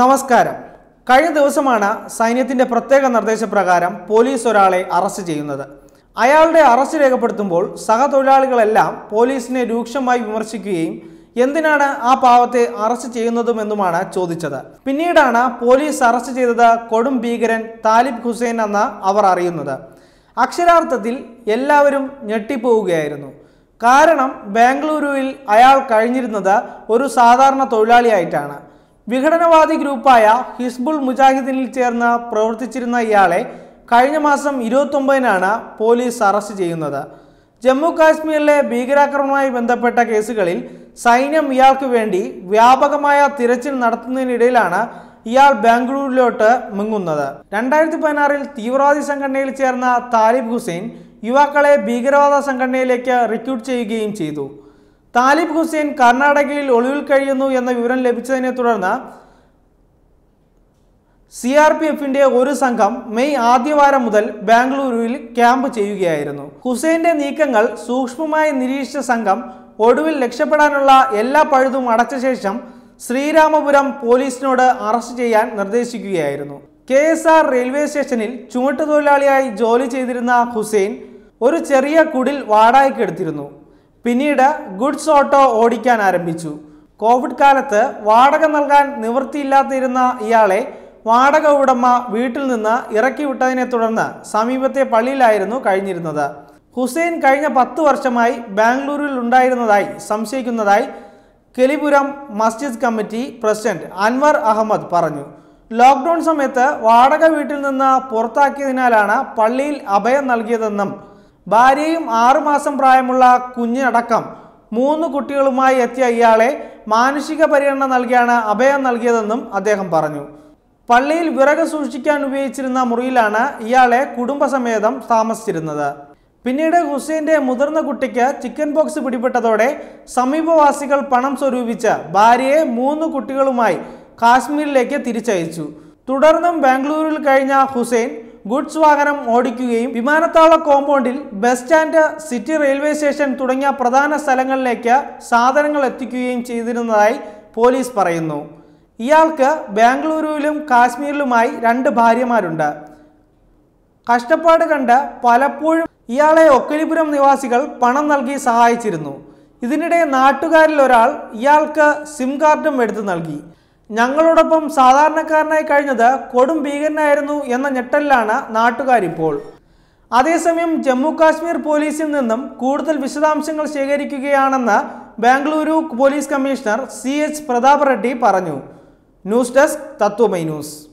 നമസ്കാരം കഴിഞ്ഞ ദിവസമാണ് സൈന്യത്തിന്റെ പ്രത്യേക നിർദ്ദേശപ്രകാരം പോലീസ് ഒരാളെ അറസ്റ്റ് ചെയ്യുന്നത് അയാളുടെ അറസ്റ്റ് രേഖപ്പെടുത്തുമ്പോൾ സഹതൊഴിലാളികളെല്ലാം പോലീസിനെ രൂക്ഷമായി വിമർശിക്കുകയും എന്തിനാണ് ആ പാവത്തെ അറസ്റ്റ് ചെയ്യുന്നതുമെന്നുമാണ് ചോദിച്ചത് പിന്നീടാണ് പോലീസ് അറസ്റ്റ് ചെയ്തത് കൊടും ഭീകരൻ താലിബ് ഹുസൈൻ എന്ന അവർ അറിയുന്നത് അക്ഷരാർത്ഥത്തിൽ എല്ലാവരും ഞെട്ടിപ്പോവുകയായിരുന്നു കാരണം ബാംഗ്ലൂരുവിൽ അയാൾ കഴിഞ്ഞിരുന്നത് ഒരു സാധാരണ തൊഴിലാളിയായിട്ടാണ് വിഘടനവാദി ഗ്രൂപ്പായ ഹിസ്ബുൾ മുജാഹിദിനിൽ ചേർന്ന് പ്രവർത്തിച്ചിരുന്ന ഇയാളെ കഴിഞ്ഞ മാസം ഇരുപത്തൊമ്പതിനാണ് പോലീസ് അറസ്റ്റ് ചെയ്യുന്നത് ജമ്മു കാശ്മീരിലെ ഭീകരാക്രമണവുമായി ബന്ധപ്പെട്ട കേസുകളിൽ സൈന്യം ഇയാൾക്ക് വേണ്ടി വ്യാപകമായ തിരച്ചിൽ നടത്തുന്നതിനിടയിലാണ് ഇയാൾ ബാംഗ്ലൂരിലോട്ട് മുങ്ങുന്നത് രണ്ടായിരത്തി പതിനാറിൽ തീവ്രവാദി സംഘടനയിൽ ചേർന്ന താലിബ് ഹുസൈൻ യുവാക്കളെ ഭീകരവാദ സംഘടനയിലേക്ക് റിക്രൂട്ട് ചെയ്യുകയും ചെയ്തു താലിബ് ഹുസൈൻ കർണാടകയിൽ ഒളിവിൽ കഴിയുന്നു എന്ന വിവരം ലഭിച്ചതിനെ തുടർന്ന് സി ആർ പി എഫിന്റെ ഒരു സംഘം മെയ് ആദ്യവാരം മുതൽ ബാംഗ്ലൂരുവിൽ ക്യാമ്പ് ചെയ്യുകയായിരുന്നു ഹുസൈന്റെ നീക്കങ്ങൾ സൂക്ഷ്മമായി നിരീക്ഷിച്ച സംഘം ഒടുവിൽ രക്ഷപ്പെടാനുള്ള എല്ലാ പഴുതും അടച്ച ശേഷം ശ്രീരാമപുരം പോലീസിനോട് അറസ്റ്റ് ചെയ്യാൻ നിർദ്ദേശിക്കുകയായിരുന്നു കെ എസ് ആർ റെയിൽവേ സ്റ്റേഷനിൽ ചുമട്ടുതൊഴിലാളിയായി ജോലി ചെയ്തിരുന്ന ഹുസൈൻ ഒരു ചെറിയ കുടിൽ വാടകയ്ക്കെടുത്തിരുന്നു പിന്നീട് ഗുഡ്സ് ഓട്ടോ ഓടിക്കാൻ ആരംഭിച്ചു കോവിഡ് കാലത്ത് വാടക നൽകാൻ നിവൃത്തിയില്ലാതിരുന്ന ഇയാളെ വാടക ഉടമ വീട്ടിൽ നിന്ന് ഇറക്കി വിട്ടതിനെ തുടർന്ന് സമീപത്തെ പള്ളിയിലായിരുന്നു കഴിഞ്ഞിരുന്നത് ഹുസൈൻ കഴിഞ്ഞ പത്ത് വർഷമായി ബാംഗ്ലൂരിൽ ഉണ്ടായിരുന്നതായി സംശയിക്കുന്നതായി കെലിപുരം മസ്ജിദ് കമ്മിറ്റി പ്രസിഡന്റ് അൻവർ അഹമ്മദ് പറഞ്ഞു ലോക്ക്ഡൌൺ സമയത്ത് വാടക വീട്ടിൽ നിന്ന് പുറത്താക്കിയതിനാലാണ് പള്ളിയിൽ അഭയം നൽകിയതെന്നും ഭാര്യയും ആറുമാസം പ്രായമുള്ള കുഞ്ഞിനടക്കം മൂന്ന് കുട്ടികളുമായി എത്തിയ ഇയാളെ മാനുഷിക പരിഗണന നൽകിയാണ് അഭയം നൽകിയതെന്നും അദ്ദേഹം പറഞ്ഞു പള്ളിയിൽ വിറക് സൂക്ഷിക്കാൻ ഉപയോഗിച്ചിരുന്ന മുറിയിലാണ് ഇയാളെ കുടുംബസമേതം താമസിച്ചിരുന്നത് പിന്നീട് ഹുസൈൻ്റെ മുതിർന്ന കുട്ടിക്ക് ചിക്കൻ ബോക്സ് പിടിപെട്ടതോടെ സമീപവാസികൾ പണം സ്വരൂപിച്ച് ഭാര്യയെ മൂന്ന് കുട്ടികളുമായി കാശ്മീരിലേക്ക് തിരിച്ചയച്ചു തുടർന്നും ബാംഗ്ലൂരിൽ കഴിഞ്ഞ ഹുസൈൻ ഗുഡ്സ് വാഹനം ഓടിക്കുകയും വിമാനത്താവള കോമ്പൗണ്ടിൽ bus stand city railway station തുടങ്ങിയ പ്രധാന സ്ഥലങ്ങളിലേക്ക് സാധനങ്ങൾ എത്തിക്കുകയും ചെയ്തിരുന്നതായി പോലീസ് പറയുന്നു ഇയാൾക്ക് ബാംഗ്ലൂരുവിലും കാശ്മീരിലുമായി രണ്ട് ഭാര്യമാരുണ്ട് കഷ്ടപ്പാട് കണ്ട് പലപ്പോഴും ഇയാളെ ഒക്കലിപുരം നിവാസികൾ പണം നൽകി സഹായിച്ചിരുന്നു ഇതിനിടെ നാട്ടുകാരിൽ ഒരാൾ ഇയാൾക്ക് സിം കാർഡും എടുത്തു നൽകി ഞങ്ങളോടൊപ്പം സാധാരണക്കാരനായി കഴിഞ്ഞത് കൊടും ഭീകരനായിരുന്നു എന്ന ഞെട്ടലിലാണ് നാട്ടുകാരിപ്പോൾ അതേസമയം ജമ്മു കാശ്മീർ പോലീസിൽ നിന്നും കൂടുതൽ വിശദാംശങ്ങൾ ശേഖരിക്കുകയാണെന്ന് Bengaluru police commissioner C H Pratap Reddy പറഞ്ഞു ന്യൂസ് ഡെസ്ക് തത്വമൈ ന്യൂസ്